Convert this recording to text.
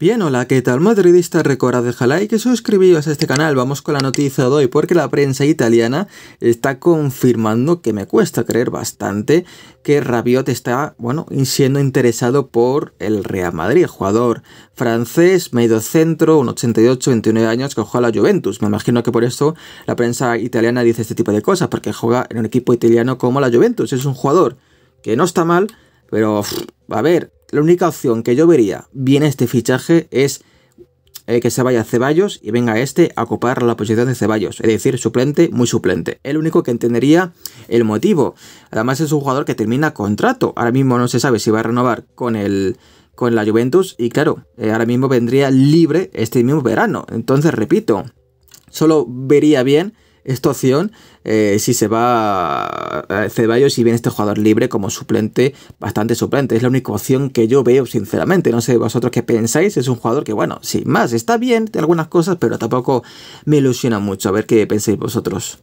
Bien, hola, ¿qué tal? Madridista, dejar like y que a este canal. Vamos con la noticia de hoy porque la prensa italiana está confirmando que me cuesta creer bastante que Rabiot está, bueno, siendo interesado por el Real Madrid, jugador francés, medio centro, un 88, 29 años que juega a la Juventus. Me imagino que por eso la prensa italiana dice este tipo de cosas porque juega en un equipo italiano como la Juventus. Es un jugador que no está mal, pero a ver, la única opción que yo vería bien este fichaje es eh, que se vaya Ceballos y venga este a ocupar la posición de Ceballos, es decir, suplente, muy suplente. El único que entendería el motivo. Además es un jugador que termina contrato. Ahora mismo no se sabe si va a renovar con el con la Juventus y claro, eh, ahora mismo vendría libre este mismo verano. Entonces, repito, solo vería bien esta opción eh, si se va Ceballos y viene este jugador libre como suplente, bastante suplente. Es la única opción que yo veo, sinceramente. No sé vosotros qué pensáis. Es un jugador que, bueno, sin más, está bien de algunas cosas, pero tampoco me ilusiona mucho. A ver qué pensáis vosotros.